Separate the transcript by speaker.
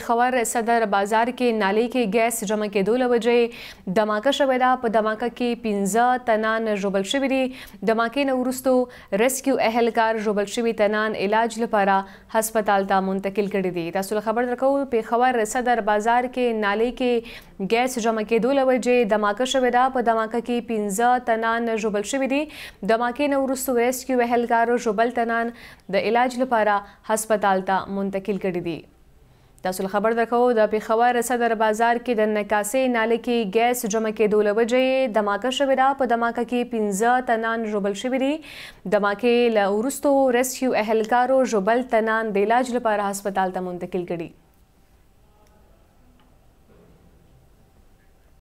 Speaker 1: خبر صدر بازار کې نالې کې ګیس جمع کېدو لوجې دماکه شوې ده په دماکه کې 15 تنان ژوبل شوي دي دماکې نو ورستو ریسکیو اهلکار ژوبل شوي تنان علاج لپاره هسپتال ته منتقل کړي دي تاسو خبر درکو په خبر صدر بازار کې نالې کې ګیس جمع کېدو لوجې دماکه شوې ده په دماکه کې 15 تنان ژوبل شوي دي دماکې نو ورستو ریسکیو اهلکار ژوبل تنان د علاج لپاره هسپتال ته منتقل کړي دي تاسو خبر درکو د پیښور صدر بازار کې د نکاسې ناله کې ګیس جمع کېدو له وجې دماکه شوې ده په دماکه کې پنځه تنان ژوبل شوي دي دماکې له وروستو ریسکیو اهلکارو ژوبل تنان د علاج لپاره هسپتال ته منتقل کړي